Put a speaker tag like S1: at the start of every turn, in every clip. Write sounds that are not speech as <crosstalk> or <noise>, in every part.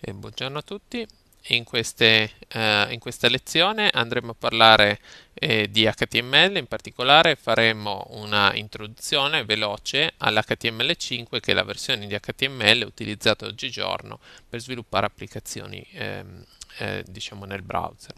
S1: E buongiorno a tutti. In, queste, uh, in, questa lezione andremo a parlare eh, di HTML, in particolare faremo una introduzione veloce all'HTML5 che è la versione di HTML utilizzata oggigiorno per sviluppare applicazioni ehm, eh, diciamo nel browser.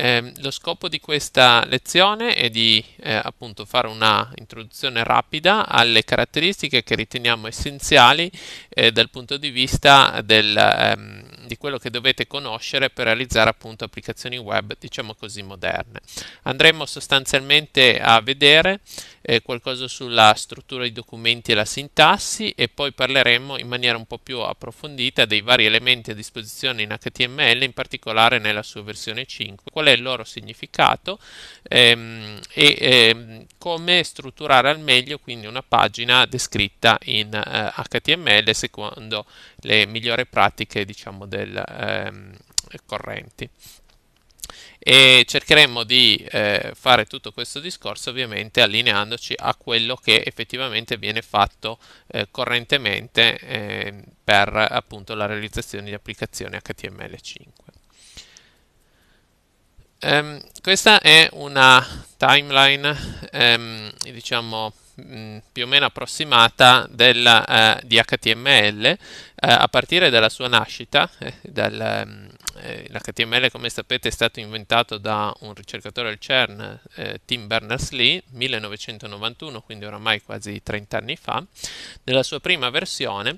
S1: Eh, lo scopo di questa lezione è di eh, appunto fare una introduzione rapida alle caratteristiche che riteniamo essenziali eh, dal punto di vista del, ehm, di quello che dovete conoscere per realizzare appunto applicazioni web, diciamo così, moderne. Andremo sostanzialmente a vedere eh, qualcosa sulla struttura dei documenti e la sintassi e poi parleremo in maniera un po' più approfondita dei vari elementi a disposizione in HTML, in particolare nella sua versione 5, qual è il loro significato ehm, e ehm, come strutturare al meglio quindi una pagina descritta in eh, HTML secondo le migliori pratiche diciamo del ehm, correnti e cercheremo di eh, fare tutto questo discorso ovviamente allineandoci a quello che effettivamente viene fatto eh, correntemente eh, per appunto la realizzazione di applicazioni HTML5. Um, questa è una timeline, um, diciamo, mh, mm, più o meno approssimata della, uh, eh, di HTML uh, eh, a partire dalla sua nascita. Eh, dal, um, ehm, eh, L'HTML, come sapete, è stato inventato da un ricercatore al CERN, eh, Tim Berners-Lee, 1991, quindi oramai quasi 30 anni fa, nella sua prima versione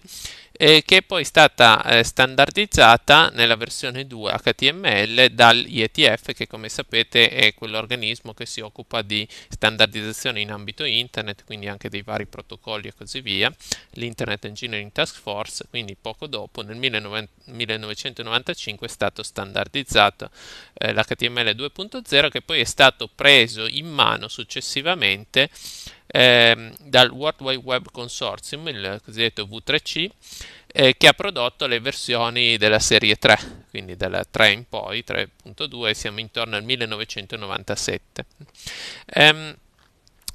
S1: eh, che è poi stata eh, standardizzata nella versione 2 HTML dall'IETF che come sapete è quell'organismo che si occupa di standardizzazione in ambito internet, quindi anche dei vari protocolli e così via, l'Internet Engineering Task Force, quindi poco dopo nel 1995 è stato standardizzato eh, l'HTML 2.0 che poi è stato preso in mano successivamente ehm, dal World Wide Web Consortium, il cosiddetto V3C, eh, che ha prodotto le versioni della serie 3, quindi dalla 3 in poi, 3.2, siamo intorno al 1997. Ehm,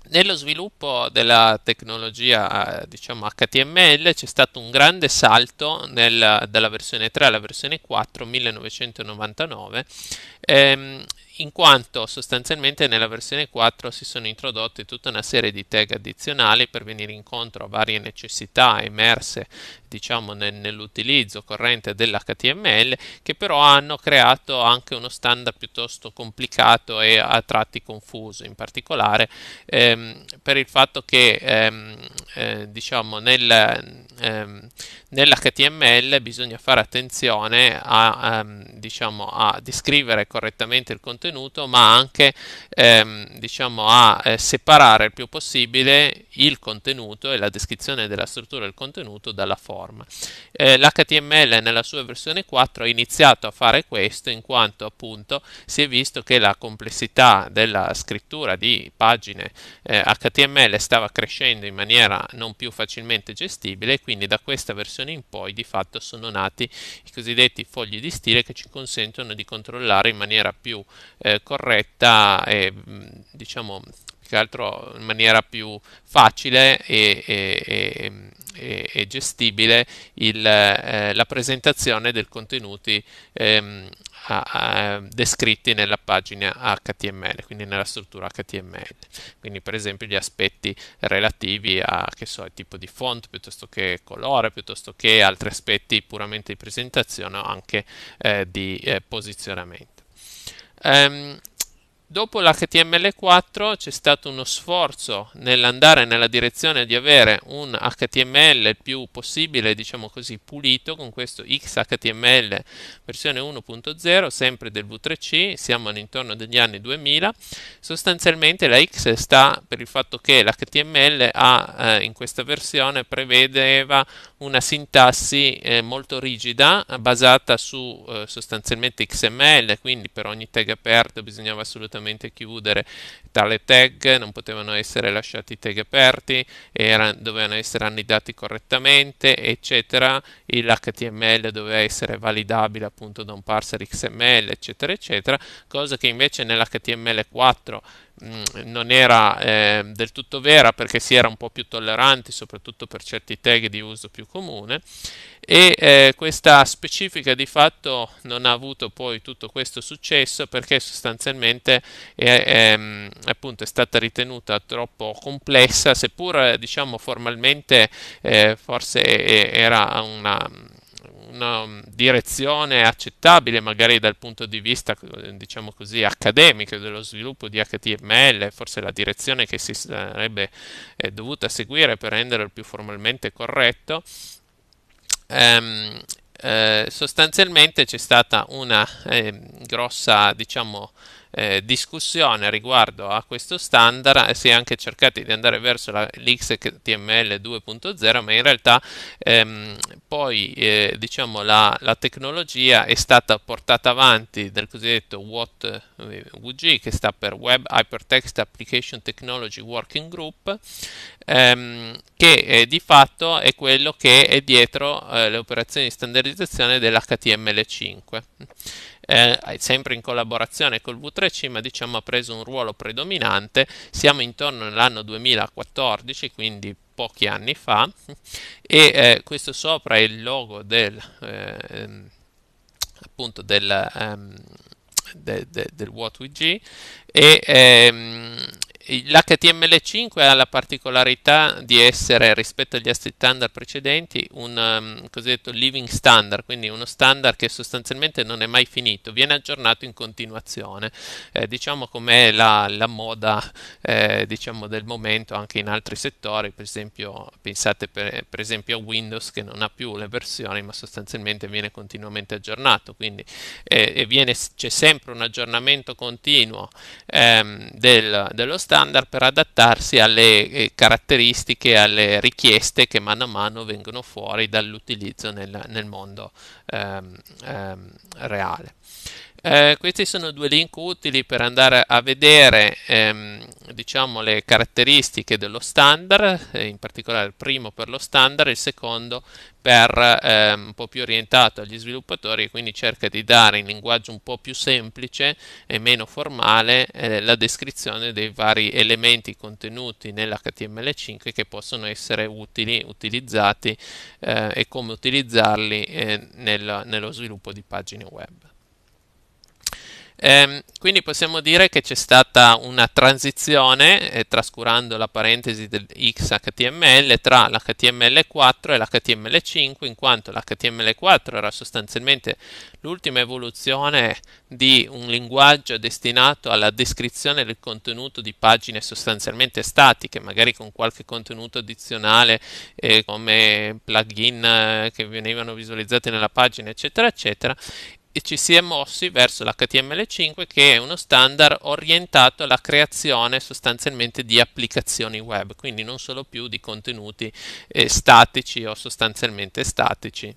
S1: nello sviluppo della tecnologia eh, diciamo, HTML c'è stato un grande salto nel, dalla versione 3 alla versione 4 1999 ehm, in quanto sostanzialmente nella versione 4 si sono introdotte tutta una serie di tag addizionali per venire incontro a varie necessità emerse diciamo nel, nell'utilizzo corrente dell'HTML che però hanno creato anche uno standard piuttosto complicato e a tratti confuso in particolare ehm, per il fatto che ehm, eh, diciamo nel ehm, nell'HTML bisogna fare attenzione a, ehm, diciamo, a descrivere correttamente il contenuto, ma anche ehm, diciamo, a eh, separare il più possibile il contenuto e la descrizione della struttura del contenuto dalla forma. Eh, L'HTML nella sua versione 4 ha iniziato a fare questo in quanto appunto si è visto che la complessità della scrittura di pagine eh, HTML stava crescendo in maniera non più facilmente gestibile quindi da questa versione in poi di fatto sono nati i cosiddetti fogli di stile che ci consentono di controllare in maniera più eh, corretta e diciamo che altro in maniera più facile e, e, e, e gestibile il, eh, la presentazione del contenuti ehm, a, descritti nella pagina HTML, quindi nella struttura HTML. Quindi per esempio gli aspetti relativi a che so, il tipo di font piuttosto che colore, piuttosto che altri aspetti puramente di presentazione o anche eh, di eh, posizionamento. Um, Dopo l'HTML4 c'è stato uno sforzo nell'andare nella direzione di avere un HTML il più possibile, diciamo così, pulito con questo XHTML versione 1.0, sempre del V3C, siamo intorno degli anni 2000. Sostanzialmente la X sta per il fatto che l'HTML ha, eh, in questa versione prevedeva una sintassi eh, molto rigida basata su eh, sostanzialmente XML, quindi per ogni tag aperto bisognava assolutamente chiudere tale tag, non potevano essere lasciati i tag aperti, era, dovevano essere annidati correttamente, eccetera. L'HTML doveva essere validabile appunto da un parser XML, eccetera, eccetera, cosa che invece nell'HTML4 Mm, non era eh, del tutto vera perché si era un po' più tolleranti soprattutto per certi tag di uso più comune e eh, questa specifica di fatto non ha avuto poi tutto questo successo perché sostanzialmente è, è, ehm, appunto, è stata ritenuta troppo complessa seppur diciamo formalmente eh, forse era una una um, direzione accettabile magari dal punto di vista, eh, diciamo così, accademico dello sviluppo di HTML, forse la direzione che si sarebbe eh, dovuta seguire per renderlo più formalmente corretto. Ehm, eh, sostanzialmente c'è stata una eh, grossa, diciamo, eh, discussione riguardo a questo standard eh, si è anche cercati di andare verso la, l'XHTML 2.0 ma in realtà ehm, poi eh, diciamo la, la, tecnologia è stata portata avanti dal cosiddetto WOT eh, WG che sta per Web Hypertext Application Technology Working Group ehm, che eh, di fatto è quello che è dietro eh, le operazioni di standardizzazione dell'HTML5 eh, sempre in collaborazione col V3C, ma diciamo ha preso un ruolo predominante. Siamo intorno all'anno 2014, quindi pochi anni fa, e eh, questo sopra è il logo del, eh, ehm, appunto del, um, de, de, del WhatWG e ehm, L'HTML5 ha la particolarità di essere, rispetto agli altri standard precedenti, un um, cosiddetto living standard, quindi uno standard che sostanzialmente non è mai finito, viene aggiornato in continuazione, eh, diciamo come la, la, moda eh, diciamo del momento anche in altri settori, per esempio pensate per, per esempio a Windows che non ha più le versioni ma sostanzialmente viene continuamente aggiornato, quindi eh, viene, c'è sempre un aggiornamento continuo ehm, del, dello standard standard per adattarsi alle eh, caratteristiche, alle richieste che mano a mano vengono fuori dall'utilizzo nel, nel mondo ehm, ehm, reale. Eh, questi sono due link utili per andare a vedere ehm, diciamo, le caratteristiche dello standard, eh, in particolare il primo per lo standard, e il secondo per ehm, un po' più orientato agli sviluppatori e quindi cerca di dare in linguaggio un po' più semplice e meno formale eh, la descrizione dei vari elementi contenuti nell'HTML5 che possono essere utili, utilizzati eh, e come utilizzarli eh, nel, nello sviluppo di pagine web. Ehm, quindi possiamo dire che c'è stata una transizione, eh, trascurando la parentesi del XHTML, tra l'HTML4 e l'HTML5, in quanto l'HTML4 era sostanzialmente l'ultima evoluzione di un linguaggio destinato alla descrizione del contenuto di pagine sostanzialmente statiche, magari con qualche contenuto addizionale eh, come plugin eh, che venivano visualizzati nella pagina, eccetera, eccetera, e ci si è mossi verso l'HTML5 che è uno standard orientato alla creazione sostanzialmente di applicazioni web, quindi non solo più di contenuti eh, statici o sostanzialmente statici.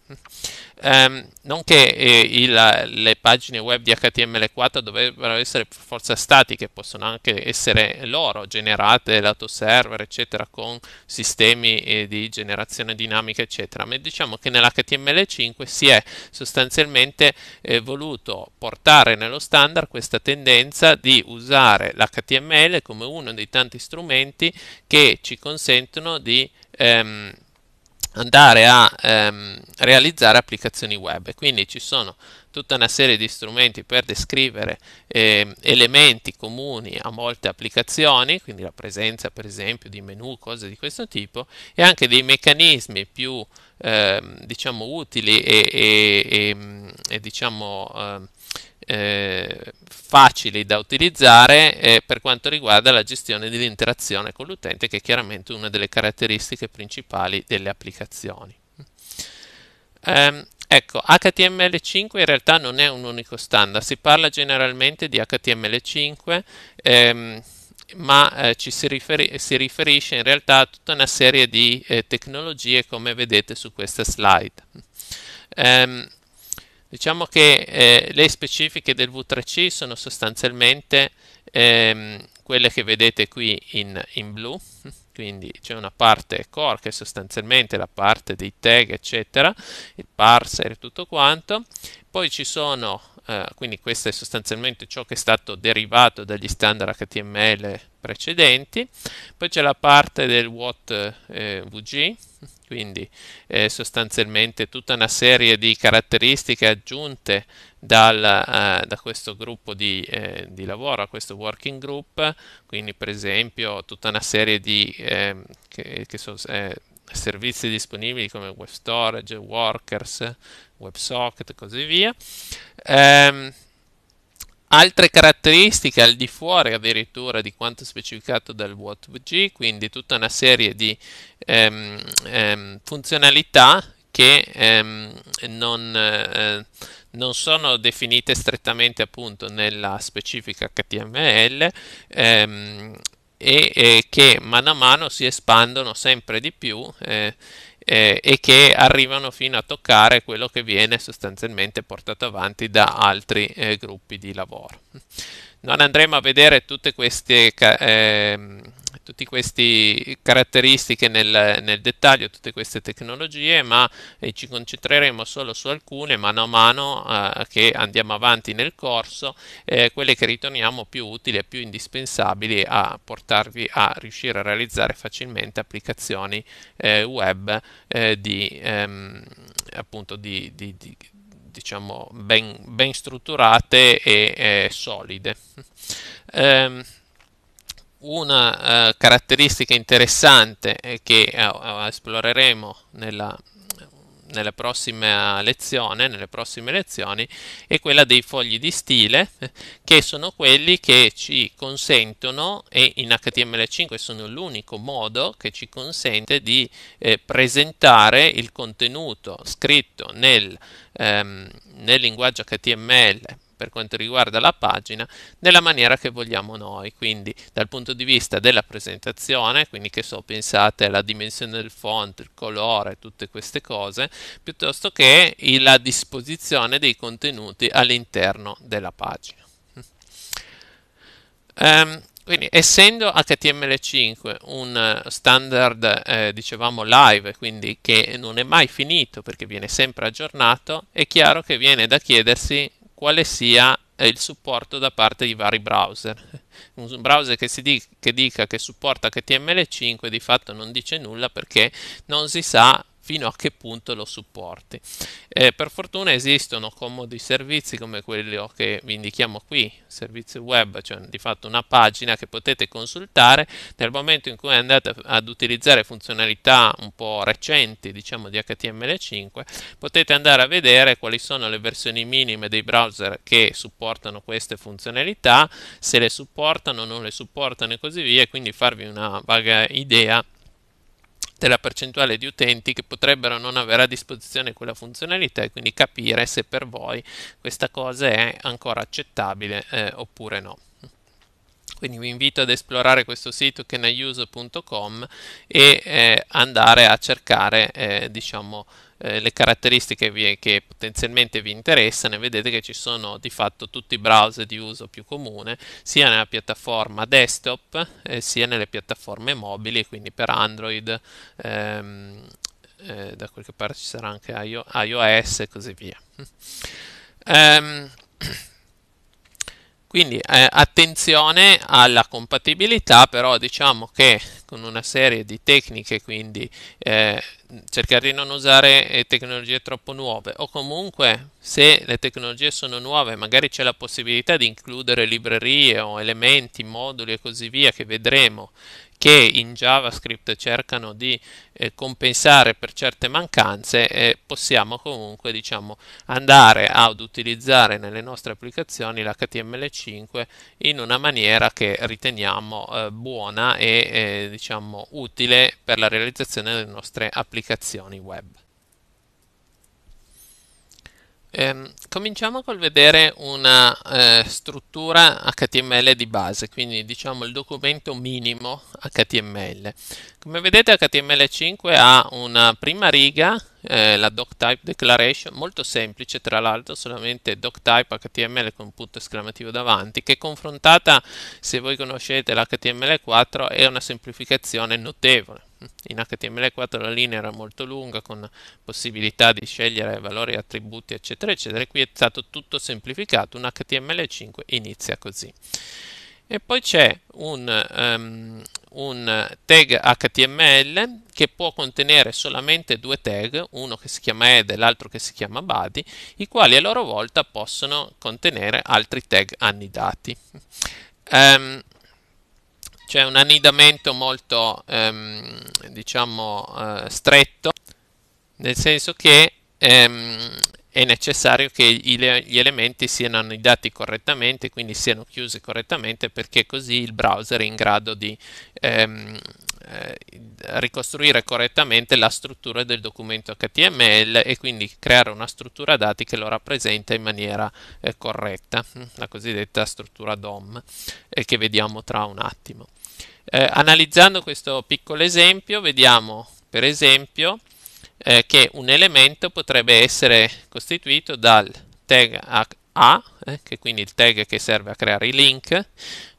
S1: Um, ehm, non che eh, il, le pagine web di HTML4 dovrebbero essere per forza statiche, possono anche essere loro generate lato server, eccetera, con sistemi eh, di generazione dinamica, eccetera, ma diciamo che nell'HTML5 si è sostanzialmente voluto portare nello standard questa tendenza di usare l'HTML come uno dei tanti strumenti che ci consentono di ehm, andare a ehm, realizzare applicazioni web. Quindi ci sono tutta una serie di strumenti per descrivere eh, elementi comuni a molte applicazioni, quindi la presenza per esempio di menu, cose di questo tipo, e anche dei meccanismi più eh, diciamo utili e, e, e, e diciamo ehm, eh, facili da utilizzare eh, per quanto riguarda la gestione dell'interazione con l'utente che è chiaramente una delle caratteristiche principali delle applicazioni. Eh, ecco, HTML5 in realtà non è un unico standard, si parla generalmente di HTML5, ehm, ma eh, ci si, riferi- si, riferisce in realtà a tutta una serie di eh, tecnologie come vedete su questa slide. Ehm, diciamo che eh, le specifiche del V3C sono sostanzialmente ehm, quelle che vedete qui in, in blu, quindi c'è una parte core che è sostanzialmente la parte dei tag eccetera, il parser e tutto quanto, poi ci sono eh, quindi questo è sostanzialmente ciò che è stato derivato dagli standard HTML precedenti. Poi c'è la parte del what eh, VG, quindi eh, sostanzialmente tutta una serie di caratteristiche aggiunte dal, uh, da questo gruppo di, eh, di, lavoro, a questo working group, quindi per esempio tutta una serie di ehm, che, che so, eh, servizi disponibili come web storage, workers, websocket e così via. Ehm, altre caratteristiche al di fuori addirittura di quanto specificato dal WhatG, quindi tutta una serie di ehm, ehm, funzionalità che ehm, non, eh, non sono definite strettamente appunto nella specifica HTML ehm, e eh, che mano a mano si espandono sempre di più eh, eh, e che arrivano fino a toccare quello che viene sostanzialmente portato avanti da altri eh, gruppi di lavoro. Non andremo a vedere tutte queste ehm, tutte queste caratteristiche nel, nel, dettaglio, tutte queste tecnologie, ma eh, ci concentreremo solo su alcune mano a mano eh, che andiamo avanti nel corso, eh, quelle che riteniamo più utili e più indispensabili a portarvi a riuscire a realizzare facilmente applicazioni eh, web eh, di, ehm, appunto di, di, di diciamo ben, ben strutturate e solide. Um, una eh, caratteristica interessante eh, che eh, eh, esploreremo nella, nella prossima eh, lezione, nelle prossime lezioni, è quella dei fogli di stile, che sono quelli che ci consentono, e in HTML5 sono l'unico modo che ci consente di eh, presentare il contenuto scritto nel, ehm, nel linguaggio HTML per quanto riguarda la pagina nella maniera che vogliamo noi, quindi dal punto di vista della presentazione, quindi che so, pensate alla dimensione del font, il colore, tutte queste cose, piuttosto che la disposizione dei contenuti all'interno della pagina. Um, quindi essendo HTML5 un standard eh, dicevamo live quindi che non è mai finito perché viene sempre aggiornato è chiaro che viene da chiedersi quale sia eh, il supporto da parte di vari browser. <laughs> Un browser che, di, che dica che supporta HTML5 di fatto non dice nulla perché non si sa fino a che punto lo supporti. Eh, per fortuna esistono comodi servizi come quello oh, che vi indichiamo qui, servizio web, cioè di fatto una pagina che potete consultare nel momento in cui andate ad utilizzare funzionalità un po' recenti, diciamo di HTML5, potete andare a vedere quali sono le versioni minime dei browser che supportano queste funzionalità, se le supportano, non le supportano e così via, e quindi farvi una vaga idea della percentuale di utenti che potrebbero non avere a disposizione quella funzionalità e quindi capire se per voi questa cosa è ancora accettabile eh, oppure no. Quindi vi invito ad esplorare questo sito che ne e eh, andare a cercare eh, diciamo, eh, le caratteristiche vi, che potenzialmente vi interessano e vedete che ci sono di fatto tutti i browser di uso più comune sia nella piattaforma desktop eh, sia nelle piattaforme mobili quindi per Android ehm, eh, da qualche parte ci sarà anche IO, iOS e così via um, quindi eh, attenzione alla compatibilità, però diciamo che con una serie di tecniche, quindi eh, cercare di non usare eh, tecnologie troppo nuove o comunque se le tecnologie sono nuove magari c'è la possibilità di includere librerie o elementi, moduli e così via che vedremo che in JavaScript cercano di eh, compensare per certe mancanze, eh, possiamo comunque diciamo, andare ad utilizzare nelle nostre applicazioni l'HTML5 in una maniera che riteniamo eh, buona e eh, diciamo, utile per la realizzazione delle nostre applicazioni web. Ehm, cominciamo col vedere una eh, struttura HTML di base, quindi diciamo il documento minimo HTML. Come vedete HTML5 ha una prima riga eh, la type declaration, molto semplice tra l'altro, solamente doc type HTML con un punto esclamativo davanti, che confrontata, se voi conoscete l'HTML4, è una semplificazione notevole. In HTML4 la linea era molto lunga con possibilità di scegliere valori, attributi, eccetera, eccetera. Qui è stato tutto semplificato, un HTML5 inizia così. E poi c'è un, um, un tag HTML che può contenere solamente due tag, uno che si chiama head e l'altro che si chiama body, i quali a loro volta possono contenere altri tag annidati. Um, c'è un annidamento molto um, diciamo, uh, stretto, nel senso che um, è necessario che gli elementi siano annidati correttamente, quindi siano chiusi correttamente, perché così il browser è in grado di ehm, eh, ricostruire correttamente la struttura del documento HTML e quindi creare una struttura dati che lo rappresenta in maniera eh, corretta, hm, la cosiddetta struttura DOM, eh, che vediamo tra un attimo. Eh, analizzando questo piccolo esempio, vediamo per esempio eh, che un elemento potrebbe essere costituito dal tag A, eh, che quindi il tag che serve a creare i link,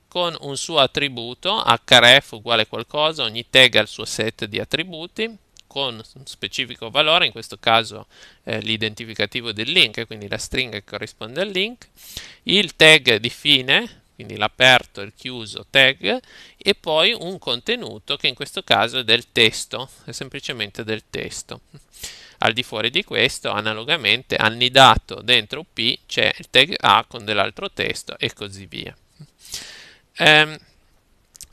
S1: con un suo attributo href uguale qualcosa, ogni tag ha il suo set di attributi con un specifico valore, in questo caso eh, l'identificativo del link, quindi la stringa che corrisponde al link, il tag di fine quindi l'aperto, il chiuso, tag, e poi un contenuto che in questo caso è del testo, è semplicemente del testo. Al di fuori di questo, analogamente, annidato dentro P c'è il tag A con dell'altro testo e così via. Ehm,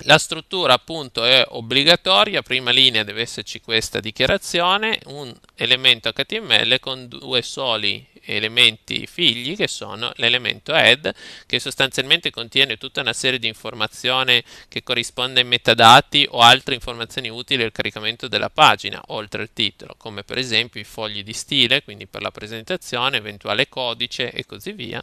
S1: la struttura appunto è obbligatoria, prima linea deve esserci questa dichiarazione, un elemento HTML con due soli elementi figli che sono l'elemento add che sostanzialmente contiene tutta una serie di informazioni che corrisponde ai metadati o altre informazioni utili al caricamento della pagina oltre al titolo come per esempio i fogli di stile quindi per la presentazione eventuale codice e così via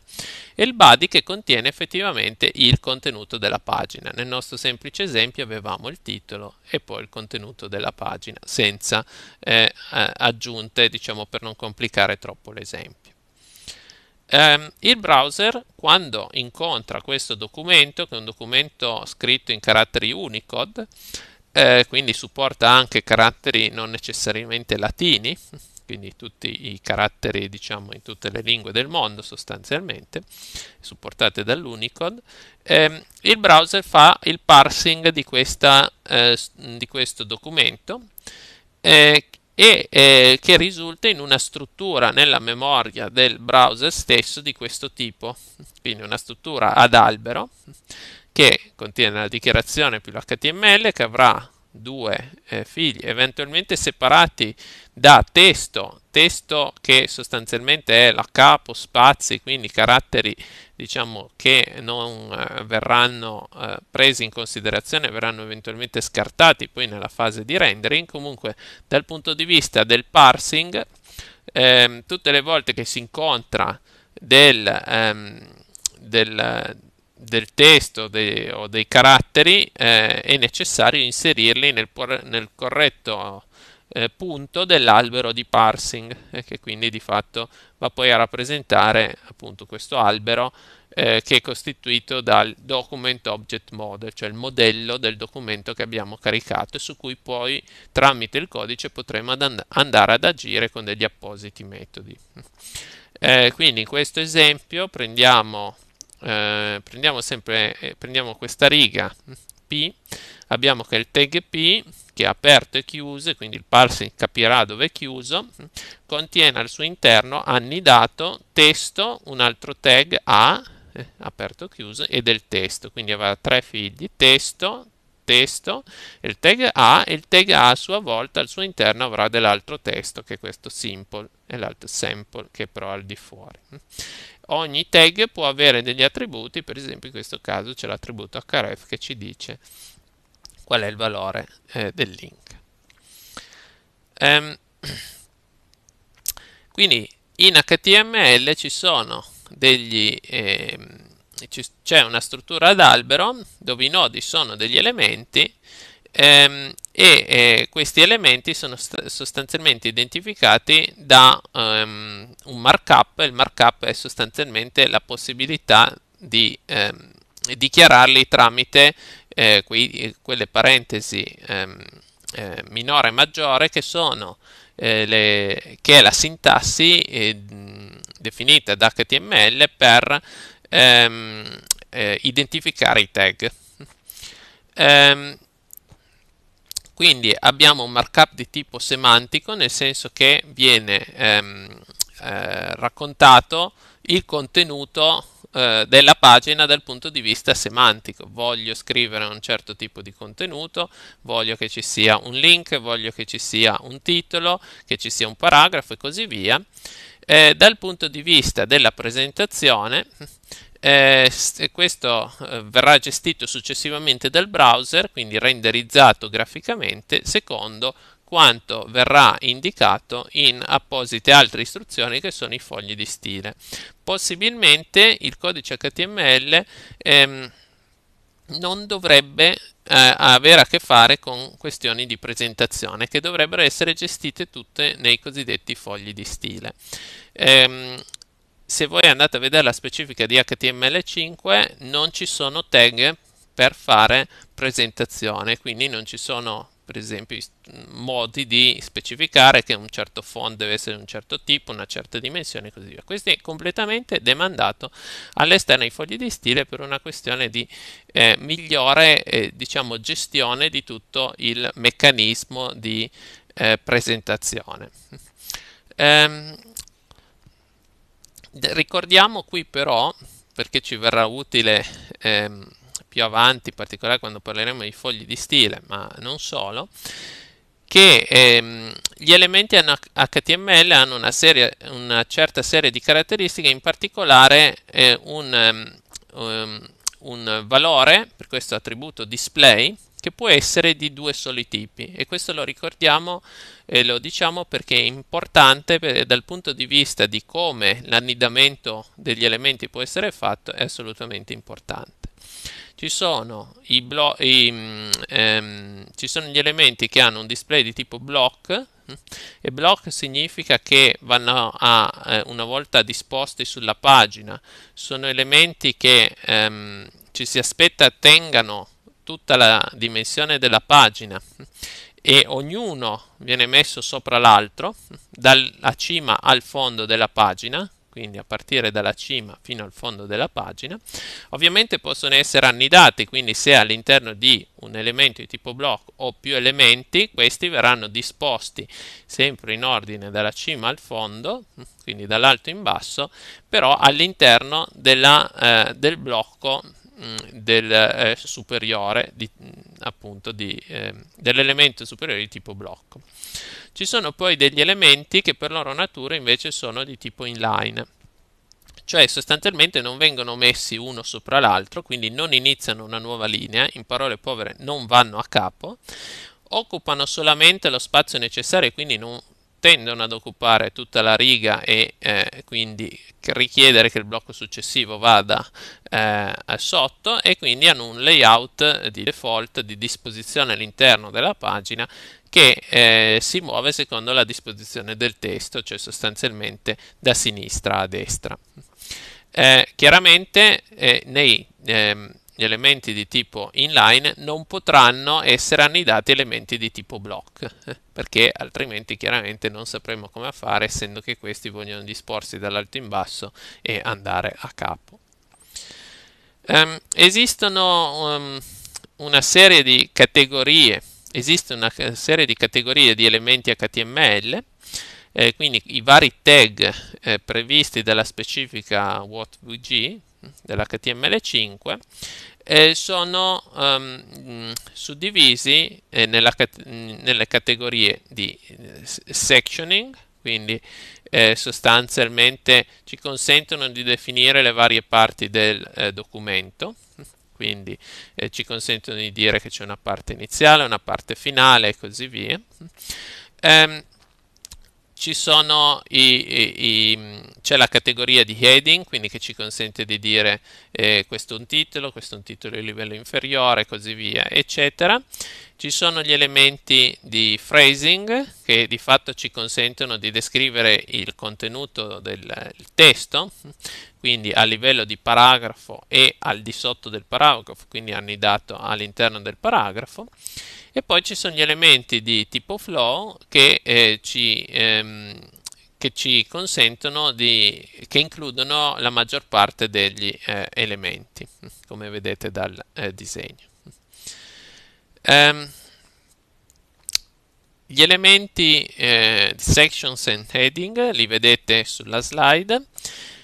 S1: e il body che contiene effettivamente il contenuto della pagina nel nostro semplice semplice esempio avevamo il titolo e poi il contenuto della pagina senza eh, aggiunte diciamo per non complicare troppo l'esempio ehm, il browser quando incontra questo documento che è un documento scritto in caratteri unicode eh, quindi supporta anche caratteri non necessariamente latini quindi tutti i caratteri diciamo in tutte le lingue del mondo sostanzialmente, supportate dall'Unicode, eh, il browser fa il parsing di, questa, eh, di questo documento eh, e eh, che risulta in una struttura nella memoria del browser stesso di questo tipo, quindi una struttura ad albero che contiene la dichiarazione più l'HTML che avrà due eh, figli eventualmente separati da testo, testo che sostanzialmente è la capo spazi, quindi caratteri diciamo che non eh, verranno eh, presi in considerazione, verranno eventualmente scartati poi nella fase di rendering, comunque dal punto di vista del parsing ehm, tutte le volte che si incontra del, ehm, del del testo de, o dei caratteri eh, è necessario inserirli nel, nel corretto eh, punto dell'albero di parsing eh, che quindi di fatto va poi a rappresentare appunto questo albero eh, che è costituito dal document object model cioè il modello del documento che abbiamo caricato e su cui poi tramite il codice potremo ad and andare ad agire con degli appositi metodi eh, quindi in questo esempio prendiamo eh, prendiamo sempre eh, prendiamo questa riga P, abbiamo che il tag P che è aperto e chiuso, quindi il parsing capirà dove è chiuso, contiene al suo interno annidato testo, un altro tag A, eh, aperto chiuso, e del testo, quindi avrà tre figli, testo, testo, il tag A e il tag A a sua volta al suo interno avrà dell'altro testo che è questo simple e l'altro sample che però è al di fuori ogni tag può avere degli attributi, per esempio in questo caso c'è l'attributo href che ci dice qual è il valore eh, del link. Um, <clears throat> quindi in HTML ci sono degli... Eh, c'è una struttura ad albero dove i nodi sono degli elementi ehm, e eh, questi elementi sono sostanzialmente identificati da um, un markup, il markup è sostanzialmente la possibilità di ehm, dichiararli tramite eh, quei, quelle parentesi ehm, eh, minore e maggiore che sono eh, le, che è la sintassi eh, definita da HTML per ehm, eh, identificare i tag. Ehm, quindi abbiamo un markup di tipo semantico, nel senso che viene ehm, eh, raccontato il contenuto eh, della pagina dal punto di vista semantico. Voglio scrivere un certo tipo di contenuto, voglio che ci sia un link, voglio che ci sia un titolo, che ci sia un paragrafo e così via. Eh, dal punto di vista della presentazione eh, questo eh, verrà gestito successivamente dal browser, quindi renderizzato graficamente, secondo quanto verrà indicato in apposite altre istruzioni che sono i fogli di stile. Possibilmente il codice HTML ehm, non dovrebbe eh, avere a che fare con questioni di presentazione che dovrebbero essere gestite tutte nei cosiddetti fogli di stile. Ehm, se voi andate a vedere la specifica di HTML5 non ci sono tag per fare presentazione, quindi non ci sono per esempio modi di specificare che un certo font deve essere di un certo tipo, una certa dimensione e così via. Questo è completamente demandato all'esterno ai fogli di stile per una questione di eh, migliore eh, diciamo, gestione di tutto il meccanismo di eh, presentazione. Ehm, Ricordiamo qui però, perché ci verrà utile ehm, più avanti, in particolare quando parleremo di fogli di stile, ma non solo, che ehm, gli elementi HTML hanno una, serie, una, certa serie di caratteristiche, in particolare eh, un, um, un valore per questo attributo display che può essere di due soli tipi e questo lo ricordiamo e lo diciamo perché è importante perché dal punto di vista di come l'annidamento degli elementi può essere fatto è assolutamente importante. Ci sono, i i, mm, ehm, ci sono gli elementi che hanno un display di tipo block e block significa che vanno a, eh, una volta disposti sulla pagina, sono elementi che ehm, ci si aspetta tengano tutta la dimensione della pagina e ognuno viene messo sopra l'altro dalla cima al fondo della pagina quindi a partire dalla cima fino al fondo della pagina ovviamente possono essere annidati quindi se all'interno di un elemento di tipo block o più elementi questi verranno disposti sempre in ordine dalla cima al fondo quindi dall'alto in basso però all'interno eh, del blocco Mm, del eh, superiore di, mm, appunto di, eh, dell'elemento superiore di tipo blocco ci sono poi degli elementi che per loro natura invece sono di tipo inline cioè sostanzialmente non vengono messi uno sopra l'altro quindi non iniziano una nuova linea in parole povere non vanno a capo occupano solamente lo spazio necessario quindi non, tendono ad occupare tutta la riga e eh, quindi richiedere che il blocco successivo vada eh, sotto e quindi hanno un layout di default di disposizione all'interno della pagina che eh, si muove secondo la disposizione del testo, cioè sostanzialmente da sinistra a destra. Eh, chiaramente eh, nei ehm, gli elementi di tipo inline non potranno essere annidati elementi di tipo block <laughs> perché altrimenti chiaramente non sapremo come fare essendo che questi vogliono disporsi dall'alto in basso e andare a capo um, esistono um, una serie di categorie esiste una serie di categorie di elementi HTML eh, quindi i vari tag eh, previsti dalla specifica WhatVG dell'HTML5 eh, sono um, suddivisi eh, nella, nelle categorie di sectioning, quindi eh, sostanzialmente ci consentono di definire le varie parti del eh, documento, quindi eh, ci consentono di dire che c'è una parte iniziale, una parte finale e così via. Um, ci c'è la categoria di heading, quindi che ci consente di dire eh, questo è un titolo, questo è un titolo di livello inferiore, così via, eccetera. Ci sono gli elementi di phrasing che di fatto ci consentono di descrivere il contenuto del il testo, quindi a livello di paragrafo e al di sotto del paragrafo, quindi annidato all'interno del paragrafo. E poi ci sono gli elementi di tipo flow che, eh, ci, ehm, che ci, consentono di, che includono la maggior parte degli eh, elementi, come vedete dal eh, disegno. Um, gli elementi eh, sections and heading li vedete sulla slide.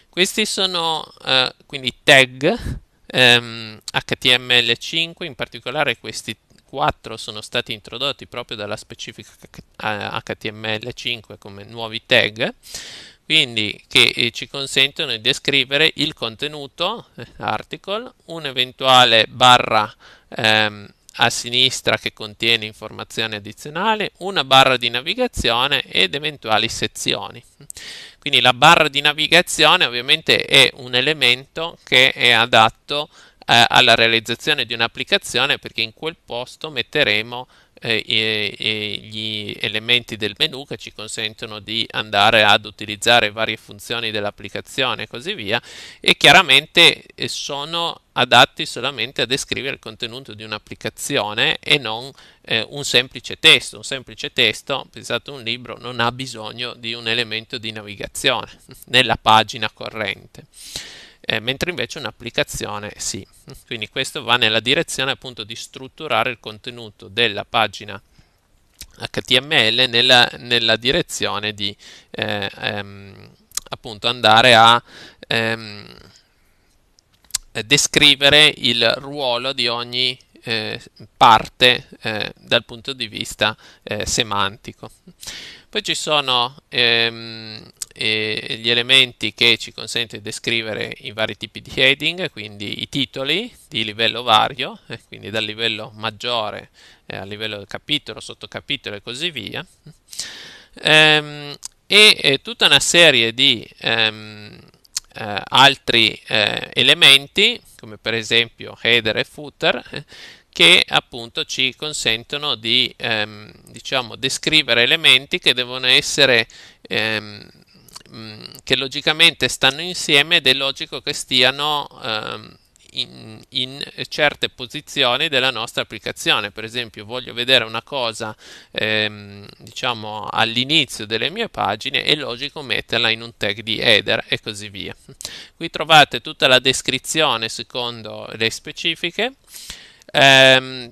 S1: Questi sono eh, quindi tag ehm, HTML5, in particolare questi 4 sono stati introdotti proprio dalla specifica HTML5 eh, come nuovi tag quindi che eh, ci consentono di descrivere il contenuto eh, article, un'eventuale barra ehm, a sinistra che contiene informazioni addizionali, una barra di navigazione ed eventuali sezioni. Quindi la barra di navigazione ovviamente è un elemento che è adatto a eh, alla realizzazione di un'applicazione perché in quel posto metteremo eh, gli elementi del menu che ci consentono di andare ad utilizzare varie funzioni dell'applicazione e così via e chiaramente eh, sono adatti solamente a descrivere il contenuto di un'applicazione e non eh, un semplice testo un semplice testo pensate un libro non ha bisogno di un elemento di navigazione <laughs> nella pagina corrente eh, mentre invece un'applicazione sì. Quindi questo va nella direzione appunto di strutturare il contenuto della pagina HTML nella, nella direzione di eh, ehm, appunto andare a ehm, descrivere il ruolo di ogni eh, parte eh, dal punto di vista eh, semantico. Poi ci sono ehm, eh, gli elementi che ci consente di descrivere i vari tipi di heading, quindi i titoli di livello vario, eh, quindi dal livello maggiore eh, al livello del capitolo, sottocapitolo e così via, ehm, e eh, tutta una serie di ehm, eh, altri eh, elementi, come per esempio header e footer, che appunto ci consentono di ehm, diciamo, descrivere elementi che devono essere ehm, Mm, che logicamente stanno insieme ed è logico che stiano ehm, in, in, certe posizioni della nostra applicazione. Per esempio, voglio vedere una cosa ehm, diciamo all'inizio delle mie pagine, è logico metterla in un tag di header e così via. Qui trovate tutta la descrizione secondo le specifiche. Ehm,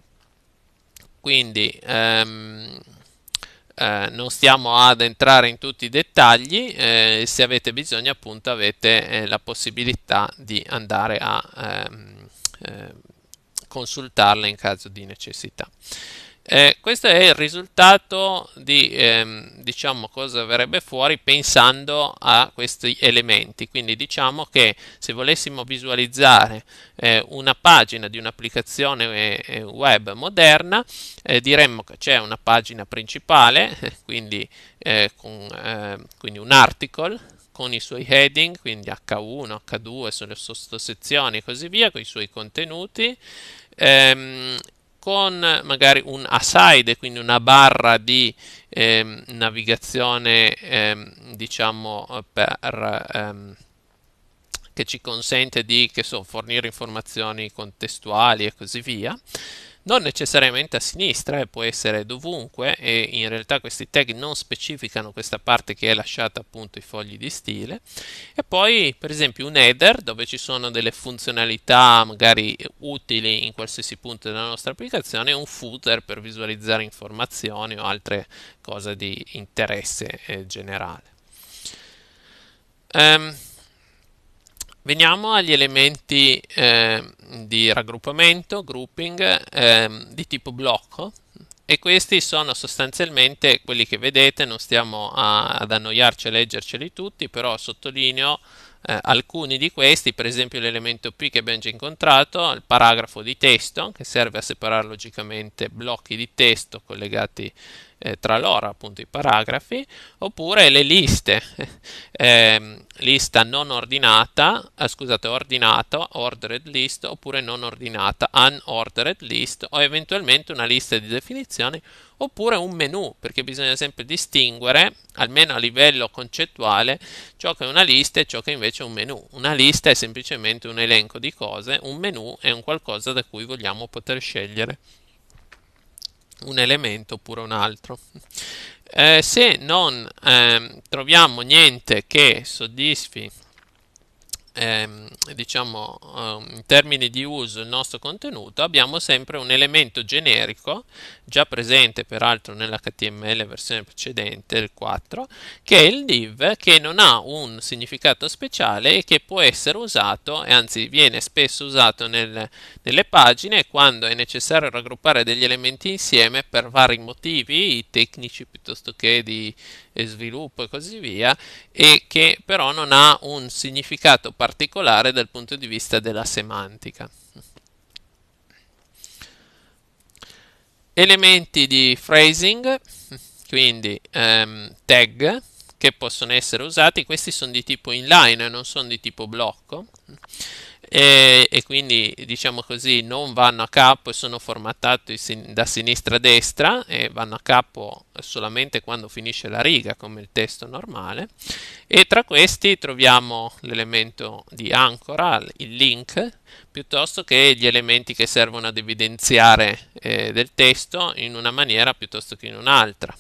S1: quindi ehm, eh, non stiamo ad entrare in tutti i dettagli, eh, se avete bisogno appunto avete eh, la possibilità di andare a ehm, eh, consultarle in caso di necessità. Eh, questo è il risultato di ehm, diciamo cosa verrebbe fuori pensando a questi elementi. Quindi diciamo che se volessimo visualizzare eh, una pagina di un'applicazione eh, web moderna, eh, diremmo che c'è una pagina principale, <laughs> quindi, eh, con, eh, quindi un article con i suoi heading, quindi H1, H2, sulle sottosezioni e così via, con i suoi contenuti, ehm, con magari un aside, quindi una barra di eh, navigazione eh, diciamo per, ehm, che ci consente di so, fornire informazioni contestuali e così via non necessariamente a sinistra, eh, può essere dovunque e in realtà questi tag non specificano questa parte che è lasciata appunto i fogli di stile e poi per esempio un header dove ci sono delle funzionalità magari utili in qualsiasi punto della nostra applicazione un footer per visualizzare informazioni o altre cose di interesse eh, generale. Um, Veniamo agli elementi eh, di raggruppamento, grouping, eh, di tipo blocco e questi sono sostanzialmente quelli che vedete, non stiamo a, ad annoiarci a leggerceli tutti, però sottolineo eh, alcuni di questi, per esempio l'elemento P che abbiamo già incontrato, il paragrafo di testo che serve a separare logicamente blocchi di testo collegati eh, tra loro appunto i paragrafi, oppure le liste, <laughs> eh, lista non ordinata, eh, scusate, ordinata, ordered list, oppure non ordinata, unordered list, o eventualmente una lista di definizioni, oppure un menu, perché bisogna sempre distinguere, almeno a livello concettuale, ciò che è una lista e ciò che invece è un menu. Una lista è semplicemente un elenco di cose, un menu è un qualcosa da cui vogliamo poter scegliere un elemento oppure un altro. Eh, se non ehm, troviamo niente che soddisfi ehm, diciamo, eh, in termini di uso il nostro contenuto, abbiamo sempre un elemento generico, già presente peraltro nell'HTML versione precedente, il 4, che è il div, che non ha un significato speciale e che può essere usato, e anzi viene spesso usato nel, nelle pagine quando è necessario raggruppare degli elementi insieme per vari motivi, tecnici piuttosto che di e sviluppo e così via, e che però non ha un significato particolare dal punto di vista della semantica. Elementi di phrasing, quindi ehm, tag, che possono essere usati, questi sono di tipo inline, non sono di tipo blocco e, e, quindi diciamo così non vanno a capo e sono formattati sin- da sinistra a destra e vanno a capo solamente quando finisce la riga come il testo normale e tra questi troviamo l'elemento di ancora, il link piuttosto che gli elementi che servono ad evidenziare eh, del testo in una maniera piuttosto che in un'altra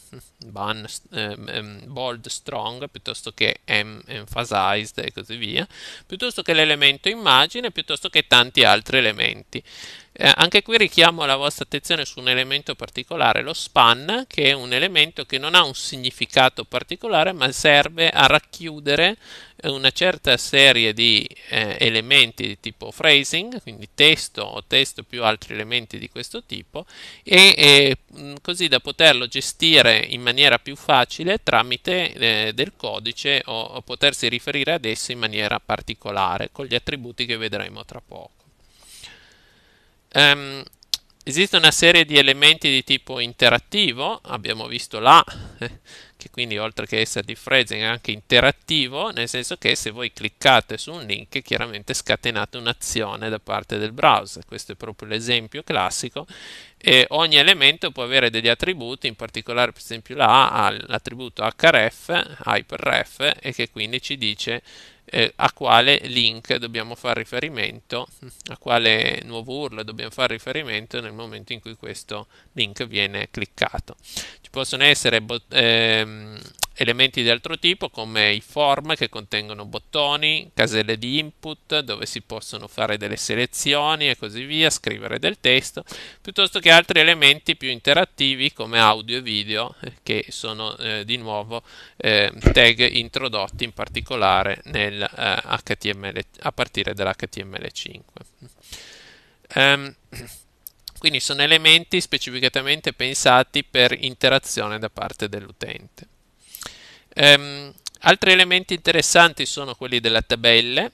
S1: ban, ehm, ehm, bold strong piuttosto che em, emphasized e così via, piuttosto che l'elemento immagine, piuttosto che tanti altri elementi. Eh, anche qui richiamo la vostra attenzione su un elemento particolare, lo span, che è un elemento che non ha un significato particolare, ma serve a racchiudere eh, una certa serie di eh, elementi di tipo phrasing, quindi testo o testo più altri elementi di questo tipo, e eh, così da poterlo gestire in maniera più facile tramite eh, del codice o, o potersi riferire ad esso in maniera particolare, con gli attributi che vedremo tra poco. Um, esiste una serie di elementi di tipo interattivo, abbiamo visto là, eh, che quindi oltre che essere di phrasing è anche interattivo, nel senso che se voi cliccate su un link chiaramente scatenate un'azione da parte del browser, questo è proprio l'esempio classico, e ogni elemento può avere degli attributi, in particolare per esempio la ha l'attributo href, hyperref, e che quindi ci dice eh, a quale link dobbiamo fare riferimento, a quale nuovo URL dobbiamo fare riferimento nel momento in cui questo link viene cliccato. Ci possono essere ehm, elementi di altro tipo come i form che contengono bottoni, caselle di input dove si possono fare delle selezioni e così via, scrivere del testo, piuttosto che altri elementi più interattivi come audio e video eh, che sono eh, di nuovo eh, tag introdotti in particolare nel, eh, a partire dall'HTML5. Um, ehm, quindi sono elementi specificatamente pensati per interazione da parte dell'utente. Ehm, altri elementi interessanti sono quelli delle tabelle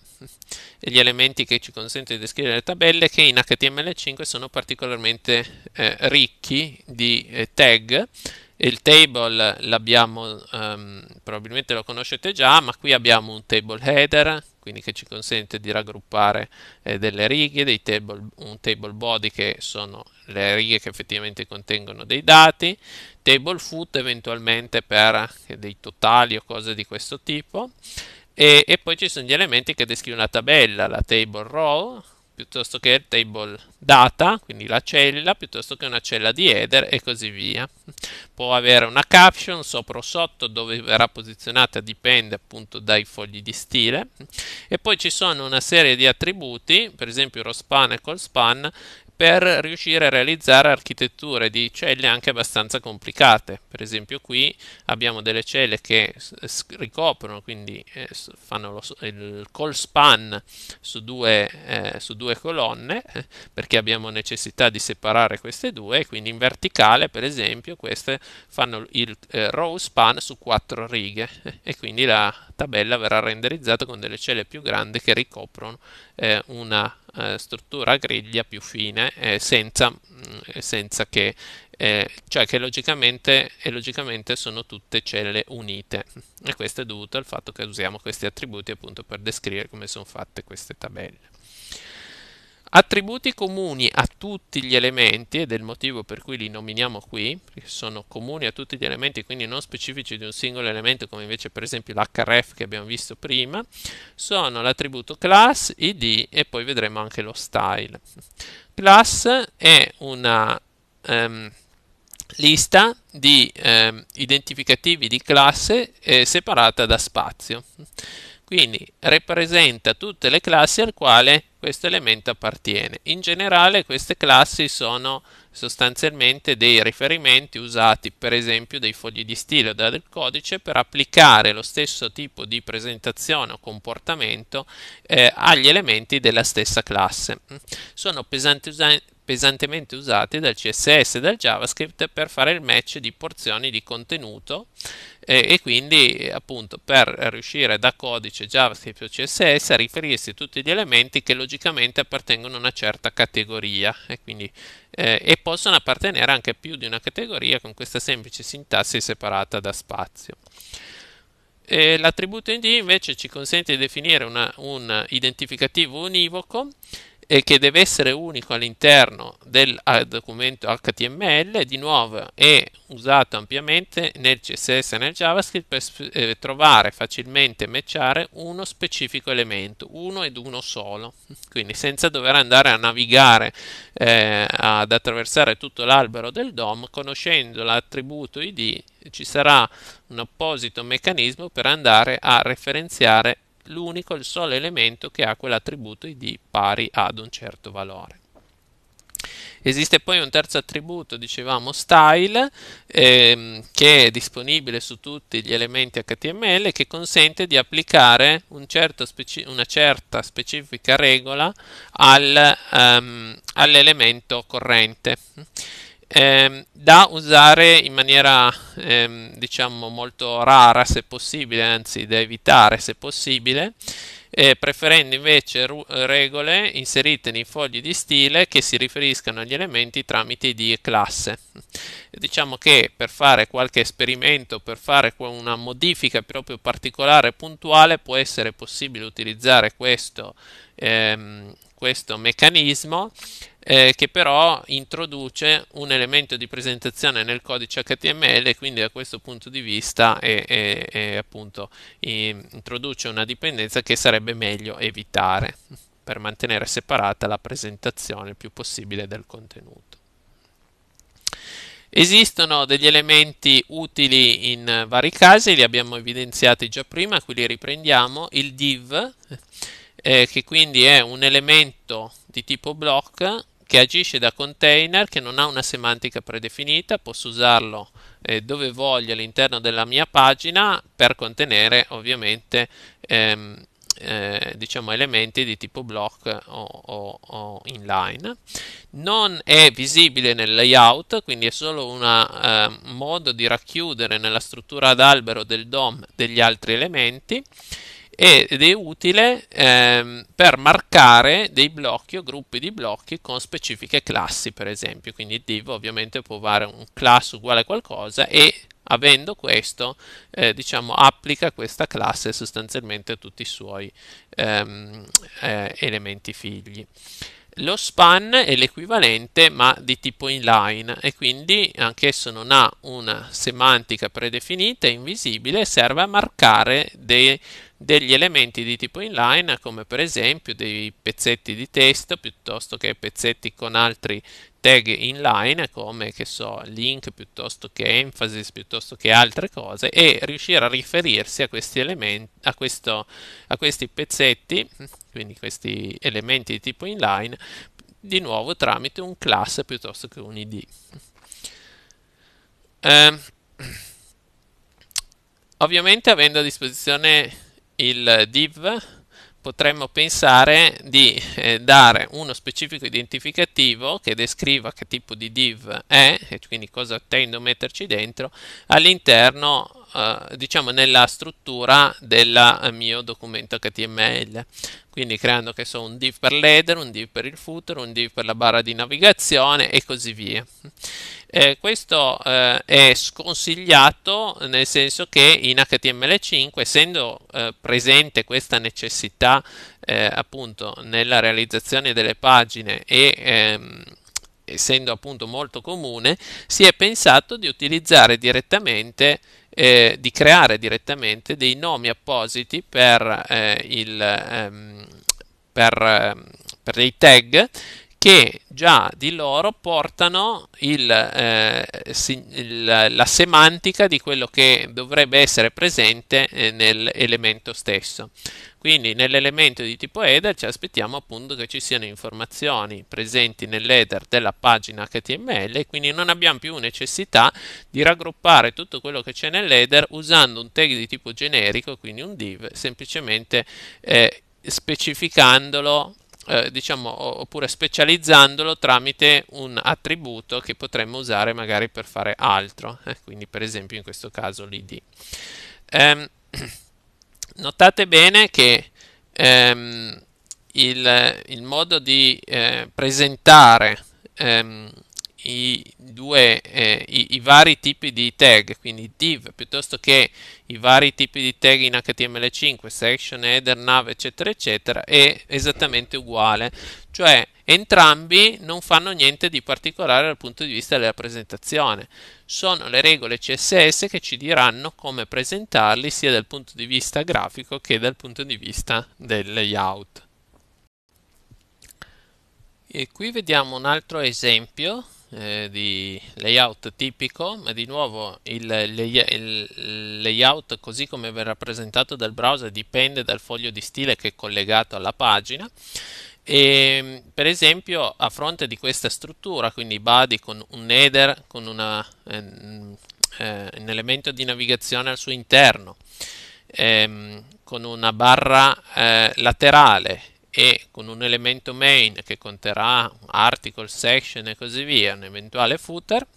S1: e gli elementi che ci consentono di descrivere le tabelle che in HTML5 sono particolarmente eh, ricchi di eh, tag il table l'abbiamo, um, probabilmente lo conoscete già, ma qui abbiamo un table header quindi che ci consente di raggruppare eh, delle righe, table, un table body che sono le righe che effettivamente contengono dei dati, table foot eventualmente per eh, dei totali o cose di questo tipo, e, e, poi ci sono gli elementi che descrivono la tabella, la table row, piuttosto che il table data, quindi la cella, piuttosto che una cella di header e così via. Può avere una caption sopra o sotto dove verrà posizionata dipende appunto dai fogli di stile e poi ci sono una serie di attributi, per esempio lo span e call span per riuscire a realizzare architetture di celle anche abbastanza complicate. Per esempio qui abbiamo delle celle che ricoprono, quindi eh, fanno lo, il call span su due, eh, su due colonne, eh, perché abbiamo necessità di separare queste due, quindi in verticale per esempio queste fanno il eh, row span su quattro righe e quindi la tabella verrà renderizzata con delle celle più grandi che ricoprono eh, una eh, struttura griglia più fine eh, senza, mh, mm, senza, che eh, cioè che logicamente, logicamente, sono tutte celle unite e questo è dovuto al fatto che usiamo questi attributi appunto per descrivere come sono fatte queste tabelle Attributi comuni a tutti gli elementi, ed è il motivo per cui li nominiamo qui, perché sono comuni a tutti gli elementi, quindi non specifici di un singolo elemento, come invece per esempio l'href che abbiamo visto prima, sono l'attributo class, id e poi vedremo anche lo style. Class è una um, lista di um, identificativi di classe eh, separata da spazio. Quindi rappresenta tutte le classi al quale questo elemento appartiene. In generale queste classi sono sostanzialmente dei riferimenti usati per esempio dai fogli di stile o del codice per applicare lo stesso tipo di presentazione o comportamento eh, agli elementi della stessa classe. Sono pesanti usa pesantemente usati dal CSS e dal JavaScript per fare il match di porzioni di contenuto e, e quindi appunto per riuscire da codice JavaScript o CSS a riferirsi a tutti gli elementi che logicamente appartengono a una certa categoria e, quindi, eh, e possono appartenere anche a più di una categoria con questa semplice sintassi separata da spazio. E l'attributo id invece ci consente di definire una, un identificativo univoco e che deve essere unico all'interno del eh, documento HTML, di nuovo è usato ampiamente nel CSS e nel JavaScript per eh, trovare facilmente e matchare uno specifico elemento, uno ed uno solo, quindi senza dover andare a navigare, eh, ad attraversare tutto l'albero del DOM, conoscendo l'attributo ID ci sarà un apposito meccanismo per andare a referenziare l'unico, il solo elemento che ha quell'attributo id pari ad un certo valore. Esiste poi un terzo attributo, dicevamo style, ehm, che è disponibile su tutti gli elementi HTML che consente di applicare un certo una certa specifica regola al, um, all'elemento corrente eh, da usare in maniera eh, diciamo molto rara se possibile, anzi da evitare se possibile, eh, preferendo invece regole inserite nei fogli di stile che si riferiscano agli elementi tramite ID classe. Diciamo che per fare qualche esperimento, per fare una modifica proprio particolare e puntuale, può essere possibile utilizzare questo, ehm, questo meccanismo eh, che però introduce un elemento di presentazione nel codice HTML, e quindi da questo punto di vista è, è, è appunto, introduce una dipendenza che sarebbe meglio evitare per mantenere separata la presentazione il più possibile del contenuto. Esistono degli elementi utili in vari casi, li abbiamo evidenziati già prima, qui li riprendiamo, il div, eh, che quindi è un elemento di tipo block che agisce da container, che non ha una semantica predefinita, posso usarlo eh, dove voglio all'interno della mia pagina per contenere ovviamente ehm, eh, diciamo elementi di tipo block o, o, o, inline non è visibile nel layout quindi è solo un eh, modo di racchiudere nella struttura ad albero del DOM degli altri elementi ed è utile ehm, per marcare dei blocchi o gruppi di blocchi con specifiche classi, per esempio. Quindi div ovviamente può fare un class uguale a qualcosa e avendo questo, eh, diciamo, applica questa classe sostanzialmente a tutti i suoi ehm, eh, elementi figli. Lo span è l'equivalente ma di tipo inline e quindi anch'esso non ha una semantica predefinita, è invisibile serve a marcare dei degli elementi di tipo inline come per esempio dei pezzetti di testo piuttosto che pezzetti con altri tag inline come che so link piuttosto che emphasis piuttosto che altre cose e riuscire a riferirsi a questi elementi a, questo, a questi pezzetti quindi questi elementi di tipo inline di nuovo tramite un class piuttosto che un id eh, ovviamente avendo a disposizione il div potremmo pensare di eh, dare uno specifico identificativo che descriva che tipo di div è, e quindi cosa intendo metterci dentro, all'interno eh, diciamo nella struttura del eh, mio documento HTML quindi creando che so un div per l'header, un div per il footer, un div per la barra di navigazione e così via. Eh, questo eh, è sconsigliato nel senso che in HTML5 essendo eh, presente questa necessità eh, appunto nella realizzazione delle pagine e ehm, essendo appunto molto comune si è pensato di utilizzare direttamente eh, di creare direttamente dei nomi appositi per, eh, il, ehm, per, ehm, per dei tag che già di loro portano il, eh, il, la semantica di quello che dovrebbe essere presente eh, nell'elemento stesso. Quindi nell'elemento di tipo header ci aspettiamo appunto che ci siano informazioni presenti nell'header della pagina HTML, e quindi non abbiamo più necessità di raggruppare tutto quello che c'è nell'header usando un tag di tipo generico, quindi un div, semplicemente eh, specificandolo eh, diciamo oppure specializzandolo tramite un attributo che potremmo usare magari per fare altro eh, quindi per esempio in questo caso l'id um, <clears throat> Notate bene che ehm, il, il, modo di eh, presentare ehm, i, due, eh, i, i, vari tipi di tag, quindi div piuttosto che i vari tipi di tag in HTML5, section, header, nav, eccetera, eccetera, è esattamente uguale. Cioè, entrambi non fanno niente di particolare dal punto di vista della presentazione. Sono le regole CSS che ci diranno come presentarli sia dal punto di vista grafico che dal punto di vista del layout. E qui vediamo un altro esempio eh, di layout tipico, ma di nuovo il, il layout così come verrà presentato dal browser dipende dal foglio di stile che è collegato alla pagina e, ehm, per esempio, a fronte di questa struttura, quindi body con un header, con una, ehm, eh, un elemento di navigazione al suo interno, ehm, con una barra eh, laterale e con un elemento main che conterrà article, section e così via, un eventuale footer,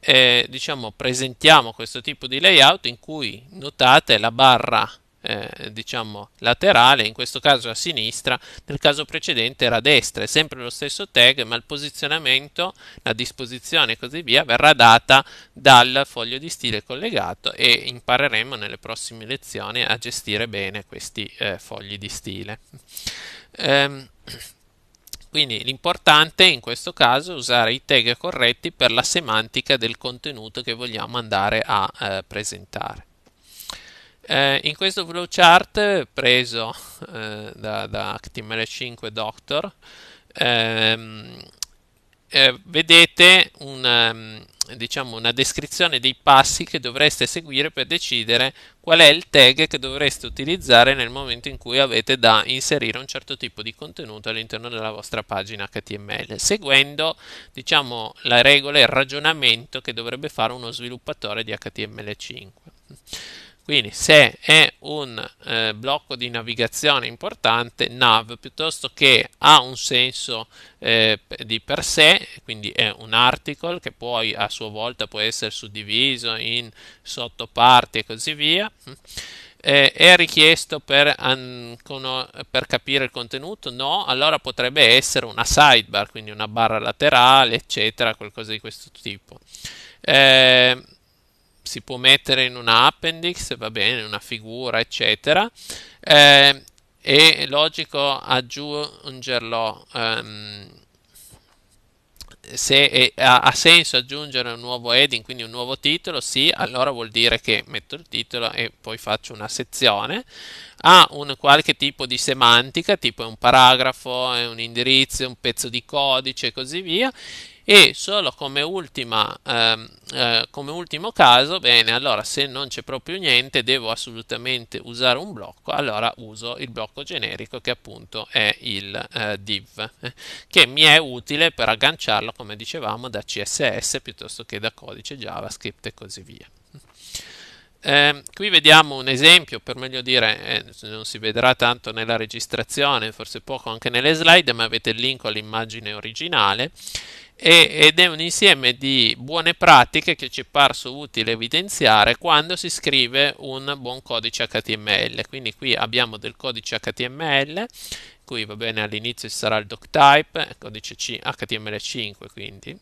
S1: eh, diciamo presentiamo questo tipo di layout in cui notate la barra eh, diciamo laterale, in questo caso a sinistra, nel caso precedente era a destra, è sempre lo stesso tag, ma il posizionamento, la disposizione e così via verrà data dal foglio di stile collegato e impareremo nelle prossime lezioni a gestire bene questi eh, fogli di stile. Ehm, quindi l'importante in questo caso è usare i tag corretti per la semantica del contenuto che vogliamo andare a eh, presentare. Eh, in questo flowchart preso eh, da, da HTML5 Doctor ehm, eh, vedete una, ehm, diciamo, una descrizione dei passi che dovreste seguire per decidere qual è il tag che dovreste utilizzare nel momento in cui avete da inserire un certo tipo di contenuto all'interno della vostra pagina HTML, seguendo diciamo, la regola e il ragionamento che dovrebbe fare uno sviluppatore di HTML5. Quindi se è un eh, blocco di navigazione importante, nav piuttosto che ha un senso eh, di per sé, quindi è un article che poi a sua volta può essere suddiviso in sottoparti e così via, mm, eh, è richiesto per, an, con, per capire il contenuto? No, allora potrebbe essere una sidebar, quindi una barra laterale, eccetera, qualcosa di questo tipo. Eh, si può mettere in un appendix, va bene, una figura, eccetera. Eh, è logico aggiungerlo. Um, se è, ha, ha, senso aggiungere un nuovo heading, quindi un nuovo titolo, sì, allora vuol dire che metto il titolo e poi faccio una sezione ha un qualche tipo di semantica, tipo è un paragrafo, è un indirizzo, è un pezzo di codice e così via, e solo come, ultima, ehm, eh, come ultimo caso, bene, allora se non c'è proprio niente, devo assolutamente usare un blocco, allora uso il blocco generico che appunto è il eh, div, eh, che mi è utile per agganciarlo, come dicevamo, da CSS piuttosto che da codice JavaScript e così via. Eh, qui vediamo un esempio, per meglio dire, eh, non si vedrà tanto nella registrazione, forse poco anche nelle slide, ma avete il link all'immagine originale ed è un insieme di buone pratiche che ci è parso utile evidenziare quando si scrive un buon codice HTML. Quindi qui abbiamo del codice HTML, qui va bene all'inizio ci sarà il doctype, codice C, HTML5 quindi,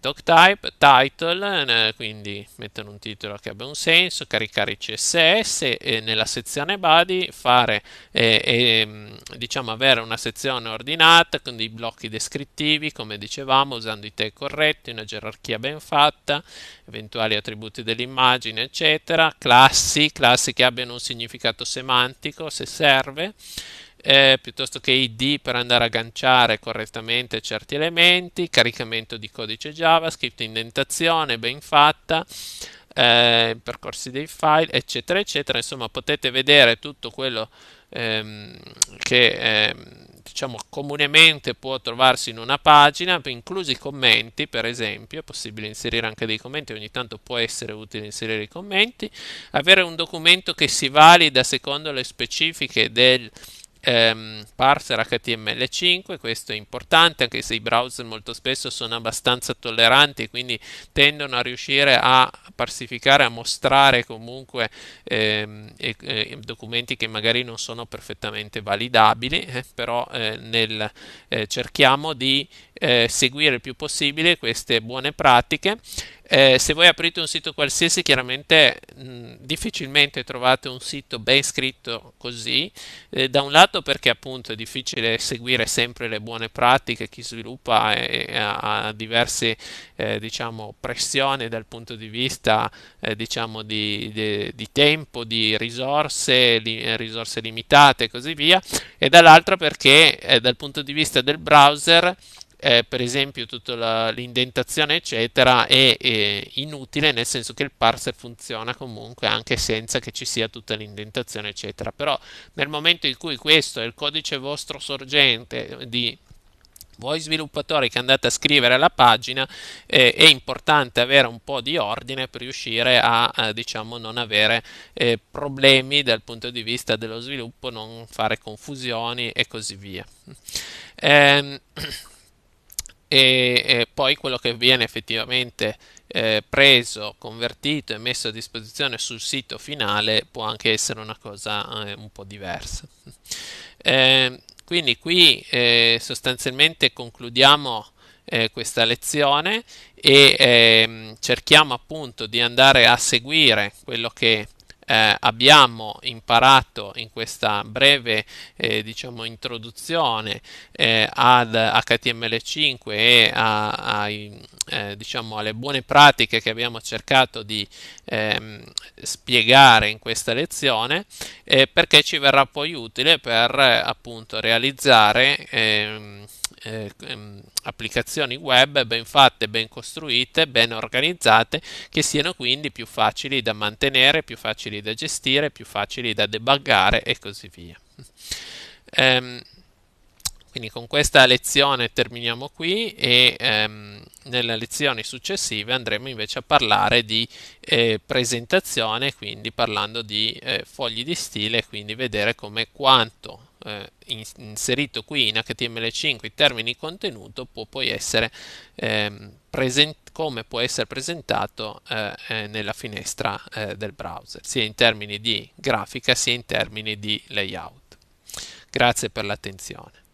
S1: doctype, title, eh, quindi mettere un titolo che abbia un senso, caricare il CSS e nella sezione body fare, eh, eh, diciamo avere una sezione ordinata con dei blocchi descrittivi, come dicevamo, usando i tag corretti, una gerarchia ben fatta, eventuali attributi dell'immagine, eccetera, classi, classi che abbiano un significato semantico se serve eh, piuttosto che id per andare a agganciare correttamente certi elementi, caricamento di codice JavaScript, indentazione ben fatta, eh, percorsi dei file, eccetera, eccetera. Insomma, potete vedere tutto quello ehm, che ehm, diciamo comunemente può trovarsi in una pagina, inclusi i commenti, per esempio, è possibile inserire anche dei commenti, ogni tanto può essere utile inserire i commenti, avere un documento che si valida secondo le specifiche del ehm, parser HTML5, questo è importante anche se i browser molto spesso sono abbastanza tolleranti, quindi tendono a riuscire a parsificare, a mostrare comunque ehm, eh, documenti che magari non sono perfettamente validabili, eh, però eh, nel, eh, cerchiamo di eh, seguire il più possibile queste buone pratiche. Eh, se voi aprite un sito qualsiasi, chiaramente mh, mm, difficilmente trovate un sito ben scritto così, eh, da un lato perché appunto è difficile seguire sempre le buone pratiche, chi sviluppa è, ha diverse eh, diciamo, pressioni dal punto di vista eh, diciamo di, di, di, tempo, di risorse, li, eh, risorse limitate e così via, e dall'altro perché eh, dal punto di vista del browser eh, per esempio tutta la, l'indentazione eccetera è, è, inutile nel senso che il parser funziona comunque anche senza che ci sia tutta l'indentazione eccetera però nel momento in cui questo è il codice vostro sorgente di voi sviluppatori che andate a scrivere la pagina eh, è importante avere un po' di ordine per riuscire a, a diciamo non avere eh, problemi dal punto di vista dello sviluppo non fare confusioni e così via ehm <clears throat> e, e poi quello che viene effettivamente eh, preso, convertito e messo a disposizione sul sito finale può anche essere una cosa eh, un po' diversa. Eh, quindi qui eh, sostanzialmente concludiamo eh, questa lezione e ehm, cerchiamo appunto di andare a seguire quello che eh, abbiamo imparato in questa breve eh, diciamo, introduzione eh, ad HTML5 e a, a, eh, diciamo, alle buone pratiche che abbiamo cercato di ehm, spiegare in questa lezione eh, perché ci verrà poi utile per appunto realizzare ehm, eh, ehm, applicazioni web ben fatte, ben costruite, ben organizzate, che siano quindi più facili da mantenere, più facili facili da gestire, più facili da debuggare e così via. Ehm, quindi con questa lezione terminiamo qui e ehm, nelle lezioni successive andremo invece a parlare di eh, presentazione, quindi parlando di eh, fogli di stile, quindi vedere come quanto eh, in, inserito qui in HTML5 i termini contenuto può poi essere ehm, presentato come può essere presentato eh, eh, nella finestra eh, del browser, sia in termini di grafica sia in termini di layout. Grazie per l'attenzione.